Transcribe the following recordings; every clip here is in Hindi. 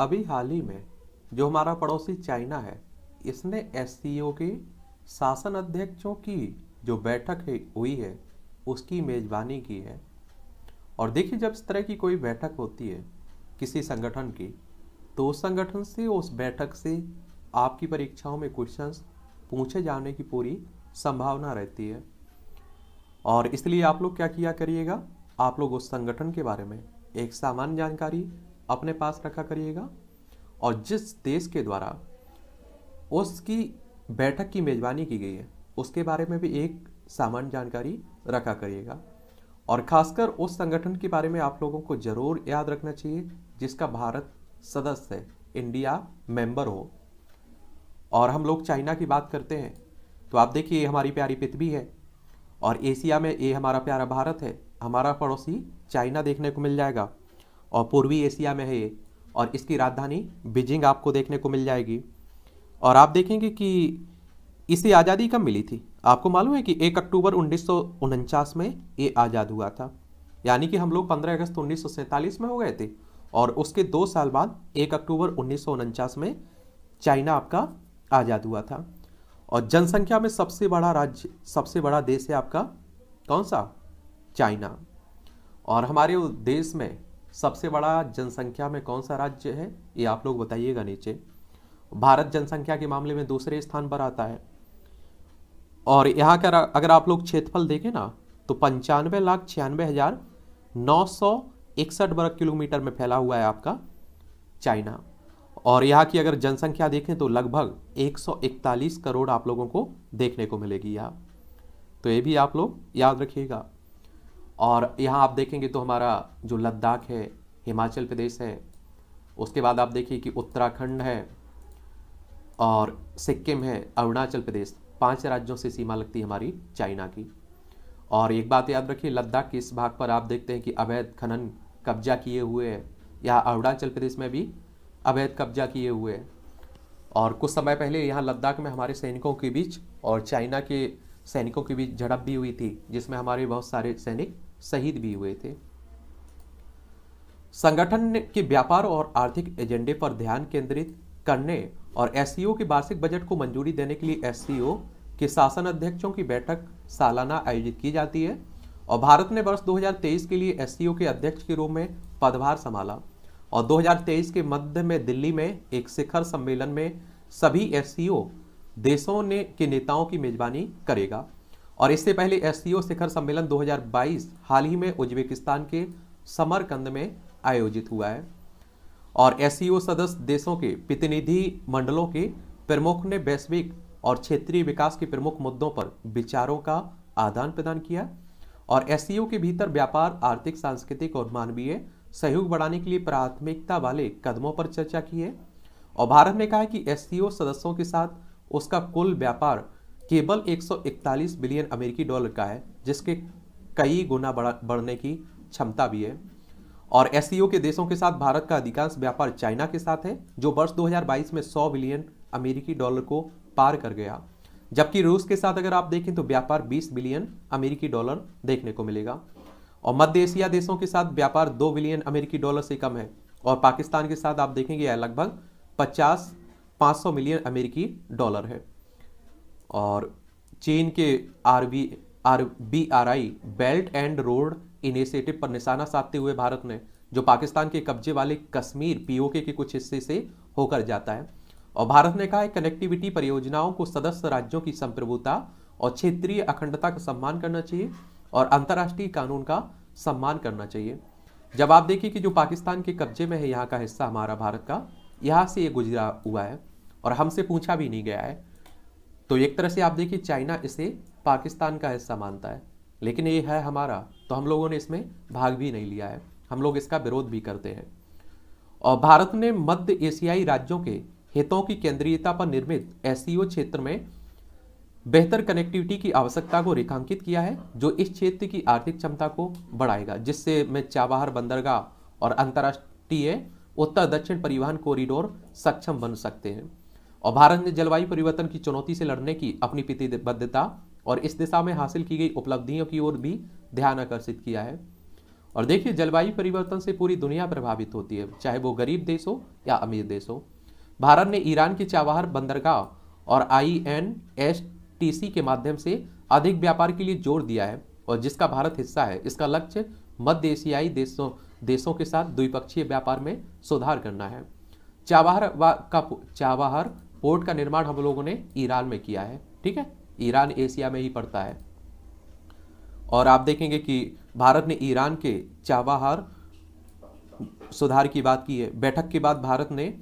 अभी हाल ही में जो हमारा पड़ोसी चाइना है इसने एस के शासन अध्यक्षों की जो बैठक हुई है उसकी मेज़बानी की है और देखिए जब इस तरह की कोई बैठक होती है किसी संगठन की तो उस संगठन से उस बैठक से आपकी परीक्षाओं में क्वेश्चंस पूछे जाने की पूरी संभावना रहती है और इसलिए आप लोग क्या किया करिएगा आप लोग उस संगठन के बारे में एक सामान्य जानकारी अपने पास रखा करिएगा और जिस देश के द्वारा उसकी बैठक की मेज़बानी की गई है उसके बारे में भी एक सामान्य जानकारी रखा करिएगा और खासकर उस संगठन के बारे में आप लोगों को ज़रूर याद रखना चाहिए जिसका भारत सदस्य है इंडिया मेंबर हो और हम लोग चाइना की बात करते हैं तो आप देखिए ये हमारी प्यारी पृथ्वी है और एशिया में ये हमारा प्यारा भारत है हमारा पड़ोसी चाइना देखने को मिल जाएगा और पूर्वी एशिया में है ये और इसकी राजधानी बीजिंग आपको देखने को मिल जाएगी और आप देखेंगे कि इसे आज़ादी कब मिली थी आपको मालूम है कि एक अक्टूबर उन्नीस में ये आज़ाद हुआ था यानी कि हम लोग 15 अगस्त उन्नीस में हो गए थे और उसके दो साल बाद एक अक्टूबर उन्नीस में चाइना आपका आज़ाद हुआ था और जनसंख्या में सबसे बड़ा राज्य सबसे बड़ा देश है आपका कौन सा चाइना और हमारे देश में सबसे बड़ा जनसंख्या में कौन सा राज्य है ये आप लोग बताइएगा नीचे भारत जनसंख्या के मामले में दूसरे स्थान पर आता है और यहाँ का अगर आप लोग क्षेत्रफल देखें ना तो पंचानवे लाख छियानवे हजार नौ सौ इकसठ वर्ग किलोमीटर में फैला हुआ है आपका चाइना और यहाँ की अगर जनसंख्या देखें तो लगभग 141 करोड़ आप लोगों को देखने को मिलेगी यहाँ तो ये भी आप लोग याद रखिएगा और यहाँ आप देखेंगे तो हमारा जो लद्दाख है हिमाचल प्रदेश है उसके बाद आप देखिए कि उत्तराखंड है और सिक्किम है अरुणाचल प्रदेश पांच राज्यों से सीमा लगती है हमारी चाइना की और एक बात याद रखिए लद्दाख के इस भाग पर आप देखते हैं कि अवैध खनन कब्जा किए हुए हैं यहाँ अरुणाचल प्रदेश में भी अवैध कब्जा किए हुए हैं और कुछ समय पहले यहाँ लद्दाख में हमारे सैनिकों के बीच और चाइना के सैनिकों के बीच झड़प भी हुई थी जिसमें हमारे बहुत सारे सैनिक शहीद भी हुए थे संगठन के व्यापार और आर्थिक एजेंडे पर ध्यान केंद्रित करने और एस e के वार्षिक बजट को मंजूरी देने के लिए एस e के शासन अध्यक्षों की बैठक सालाना आयोजित की जाती है और भारत ने वर्ष 2023 के लिए एस e के अध्यक्ष के रूप में पदभार संभाला और 2023 के मध्य में दिल्ली में एक शिखर सम्मेलन में सभी एस देशों ने के नेताओं की मेजबानी करेगा और इससे पहले एस शिखर सम्मेलन 2022 हाल ही में उज्बेकिस्तान के समरकंद में आयोजित हुआ है और एस सदस्य देशों के प्रतिनिधि मंडलों के प्रमुख ने वैश्विक और क्षेत्रीय विकास के प्रमुख मुद्दों पर विचारों का आदान प्रदान किया और एस के भीतर व्यापार आर्थिक सांस्कृतिक और मानवीय सहयोग बढ़ाने के लिए प्राथमिकता वाले कदमों पर चर्चा की है और भारत ने कहा है कि एस सदस्यों के साथ उसका कुल व्यापार केवल 141 बिलियन अमेरिकी डॉलर का है जिसके कई गुना बढ़ बढ़ने की क्षमता भी है और एस के देशों के साथ भारत का अधिकांश व्यापार चाइना के साथ है जो वर्ष 2022 में 100 बिलियन अमेरिकी डॉलर को पार कर गया जबकि रूस के साथ अगर आप देखें तो व्यापार 20 बिलियन अमेरिकी डॉलर देखने को मिलेगा और मध्य एशिया देशों के साथ व्यापार दो बिलियन अमेरिकी डॉलर से कम है और पाकिस्तान के साथ आप देखेंगे यह लगभग पचास पाँच मिलियन अमेरिकी डॉलर है और चीन के R B R B R I belt and road initiative पर निशाना साधते हुए भारत ने जो पाकिस्तान के कब्जे वाले कश्मीर पीओके के कुछ हिस्से से होकर जाता है और भारत ने कहा है कनेक्टिविटी परियोजनाओं को सदस्य राज्यों की संप्रभुता और क्षेत्रीय अखंडता का सम्मान करना चाहिए और अंतर्राष्ट्रीय कानून का सम्मान करना चाहिए जब आप देखिए कि जो पाकिस्तान के कब्जे में है यहाँ का हिस्सा हमारा भारत का यहाँ से ये गुजरा हुआ है और हमसे पूछा भी नहीं गया है तो एक तरह से आप देखिए चाइना इसे पाकिस्तान का हिस्सा मानता है लेकिन ये है हमारा तो हम लोगों ने इसमें भाग भी नहीं लिया है हम लोग इसका विरोध भी करते हैं और भारत ने मध्य एशियाई राज्यों के हितों की केंद्रीयता पर निर्मित एस क्षेत्र में बेहतर कनेक्टिविटी की आवश्यकता को रेखांकित किया है जो इस क्षेत्र की आर्थिक क्षमता को बढ़ाएगा जिससे मैं चाबहार बंदरगाह और अंतर्राष्ट्रीय उत्तर दक्षिण परिवहन कॉरिडोर सक्षम बन सकते हैं और भारत ने जलवायु परिवर्तन की चुनौती से लड़ने की अपनी प्रतिबद्धता और इस दिशा में हासिल की गई उपलब्धियों की ओर भी ध्यान आकर्षित किया है और देखिए जलवायु परिवर्तन से पूरी दुनिया प्रभावित होती है चाहे वो गरीब देश हो या अमीर देश हो भारत ने ईरान के चाबहार बंदरगाह और I N S T C के माध्यम से अधिक व्यापार के लिए जोर दिया है और जिसका भारत हिस्सा है इसका लक्ष्य मध्य एशियाई देशों देशों के साथ द्विपक्षीय व्यापार में सुधार करना है चाबहार का चाबहार पोर्ट का निर्माण हम लोगों ने ईरान में किया है ठीक है ईरान एशिया में ही पड़ता है और आप देखेंगे कि भारत ने ईरान के चाबहार सुधार की बात की है बैठक के बाद भारत ने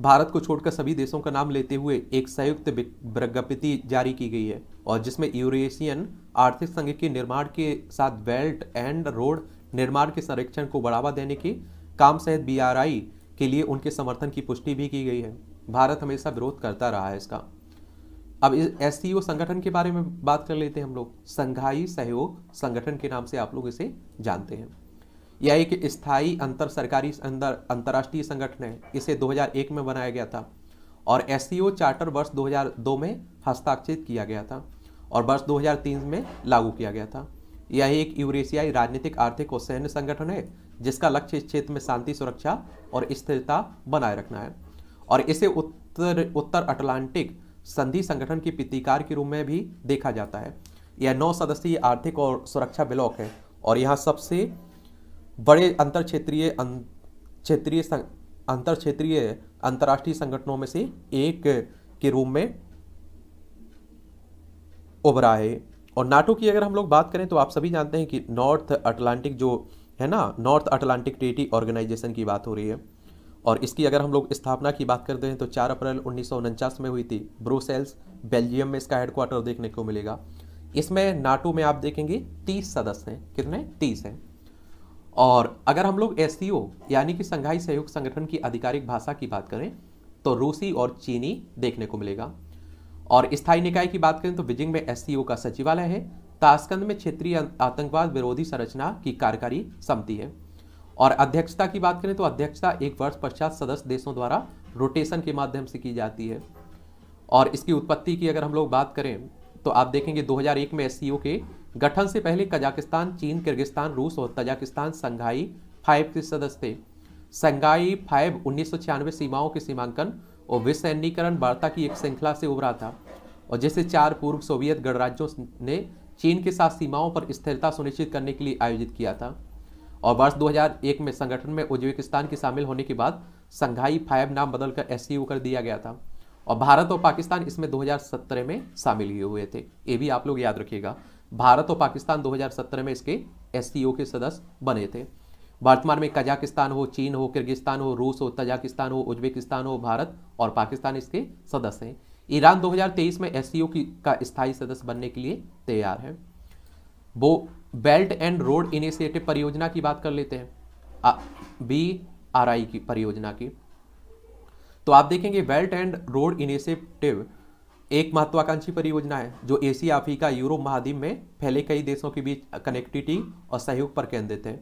भारत को छोड़कर सभी देशों का नाम लेते हुए एक संयुक्त विज्ञप्ति जारी की गई है और जिसमें यूरेशियन आर्थिक संघ के निर्माण के साथ बेल्ट एंड रोड निर्माण के संरक्षण को बढ़ावा देने के काम सहित बीआरआई के लिए उनके समर्थन की पुष्टि भी की गई है भारत हमेशा विरोध करता रहा है इसका अब एस संगठन के बारे में बात कर लेते हैं हम लोग संघाई सहयोग संगठन के नाम से आप लोग इसे जानते हैं यह एक स्थायी अंतर सरकारी अंतर्राष्ट्रीय संगठन है इसे 2001 में बनाया गया था और एस चार्टर वर्ष 2002 में हस्ताक्षरित किया गया था और वर्ष 2003 में लागू किया गया था यह एक यूरेशियाई राजनीतिक आर्थिक और सैन्य संगठन है जिसका लक्ष्य इस क्षेत्र में शांति सुरक्षा और स्थिरता बनाए रखना है और इसे उत्तर उत्तर अटलांटिक संधि संगठन की प्रतिकार के रूप में भी देखा जाता है यह नौ सदस्यीय आर्थिक और सुरक्षा ब्लॉक है और यहाँ सबसे बड़े अंतर अं, क्षेत्रीय क्षेत्रीय अंतर क्षेत्रीय अंतर्राष्ट्रीय संगठनों में से एक के रूप में उभरा है और नाटो की अगर हम लोग बात करें तो आप सभी जानते हैं कि नॉर्थ अटलांटिक जो है ना नॉर्थ अटलांटिक ट्रीटी ऑर्गेनाइजेशन की बात हो रही है और इसकी अगर हम लोग स्थापना की बात करते हैं तो चार अप्रैल उन्नीस में हुई थी ब्रोसेल्स बेल्जियम में इसका हेडक्वार्टर देखने को मिलेगा इसमें नाटो में आप देखेंगे तीस सदस्य हैं कितने तीस हैं और अगर हम लोग एस यानी कि संघाई सहयोग संगठन की आधिकारिक भाषा की बात करें तो रूसी और चीनी देखने को मिलेगा और स्थायी निकाय की बात करें तो बीजिंग में एस का सचिवालय है ताशकंद में क्षेत्रीय आतंकवाद विरोधी संरचना की कार्यकारी समिति है और अध्यक्षता की बात करें तो अध्यक्षता एक वर्ष पश्चात सदस्य देशों द्वारा रोटेशन के माध्यम से की जाती है और इसकी उत्पत्ति की अगर हम लोग बात करें तो आप देखेंगे 2001 में एस के गठन से पहले कजाकिस्तान चीन किर्गिस्तान रूस और तजाकिस्तान संघाई फाइव के सदस्य थे संघाई फाइव उन्नीस सीमाओं के सीमांकन और विसैनीकरण वार्ता की एक श्रृंखला से उभरा था और जिसे चार पूर्व सोवियत गणराज्यों ने चीन के साथ सीमाओं पर स्थिरता सुनिश्चित करने के लिए आयोजित किया था और वर्ष 2001 में संगठन में उज्बेकिस्तान के शामिल होने के बाद संघाई फाइव नाम बदलकर एस कर दिया गया था और भारत और पाकिस्तान इसमें 2017 में शामिल हुए थे ये भी आप लोग याद रखिएगा भारत और पाकिस्तान 2017 में इसके एस के सदस्य बने थे वर्तमान में कजाकिस्तान हो चीन हो किर्गिस्तान हो रूस हो तजाकिस्तान हो उज्बेकिस्तान हो भारत और पाकिस्तान इसके सदस्य हैं ईरान 2023 में एस की का स्थायी सदस्य बनने के लिए तैयार है वो बेल्ट एंड रोड इनिशिएटिव परियोजना की बात कर लेते हैं बी आर आई की परियोजना की तो आप देखेंगे बेल्ट एंड रोड इनिशिएटिव एक महत्वाकांक्षी परियोजना है जो एशिया अफ्रीका यूरोप महाद्वीप में फैले कई देशों के बीच कनेक्टिविटी और सहयोग पर केंद्रित है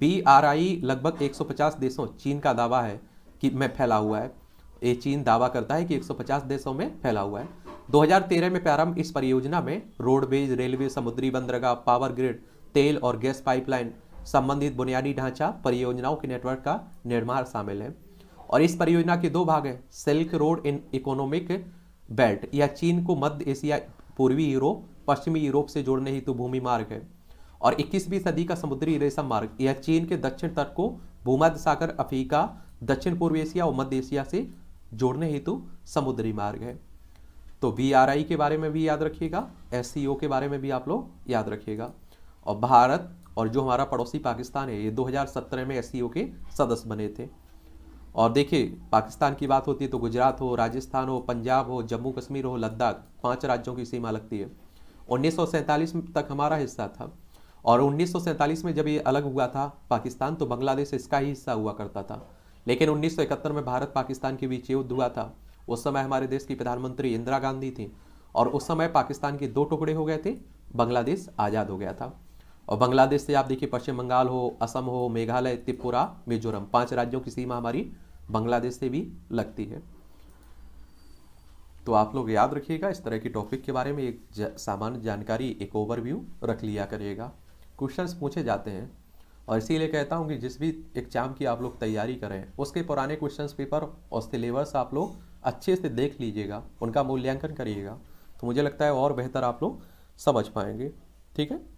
बी आर आई लगभग 150 देशों चीन का दावा है कि में फैला हुआ है ये चीन दावा करता है कि 150 देशों में फैला हुआ है 2013 में प्रारंभ इस परियोजना में रोडवेज रेलवे समुद्री बंदरगाह पावर ग्रिड तेल और गैस पाइपलाइन संबंधित बुनियादी ढांचा परियोजनाओं के नेटवर्क का निर्माण शामिल है और इस परियोजना के दो भाग हैं silk road in economic belt यह चीन को मध्य एशिया पूर्वी यूरोप पश्चिमी यूरोप से जोड़ने हेतु भूमि मार्ग है और 21वीं सदी का समुद्री रेशम मार्ग यह चीन के दक्षिण तट को भूमध्य सागर अफ्रीका दक्षिण पूर्व एशिया और मध्य एशिया से जोड़ने हेतु समुद्री मार्ग है तो बी आर आई के बारे में भी याद रखिएगा एस सी ओ के बारे में भी आप लोग याद रखिएगा और भारत और जो हमारा पड़ोसी पाकिस्तान है ये 2017 में एस सी ओ के सदस्य बने थे और देखिए पाकिस्तान की बात होती है तो गुजरात हो राजस्थान हो पंजाब हो जम्मू कश्मीर हो लद्दाख पाँच राज्यों की सीमा लगती है उन्नीस तक हमारा हिस्सा था और उन्नीस में जब ये अलग हुआ था पाकिस्तान तो बांग्लादेश इसका ही हिस्सा हुआ करता था लेकिन उन्नीस में भारत पाकिस्तान के बीच युद्ध हुआ था उस समय हमारे देश की प्रधानमंत्री इंदिरा गांधी थी और उस समय पाकिस्तान के दो टुकड़े हो गए थे बांग्लादेश आज़ाद हो गया था और बांग्लादेश से आप देखिए पश्चिम बंगाल हो असम हो मेघालय त्रिपुरा मिजोरम पांच राज्यों की सीमा हमारी बांग्लादेश से भी लगती है तो आप लोग याद रखिएगा इस तरह की टॉपिक के बारे में एक जा, सामान्य जानकारी एक ओवरव्यू रख लिया करिएगा क्वेश्चंस पूछे जाते हैं और इसीलिए कहता हूँ कि जिस भी एग्जाम की आप लोग तैयारी करें उसके पुराने क्वेश्चन पेपर और सिलेबस आप लोग अच्छे से देख लीजिएगा उनका मूल्यांकन करिएगा तो मुझे लगता है और बेहतर आप लोग समझ पाएंगे ठीक है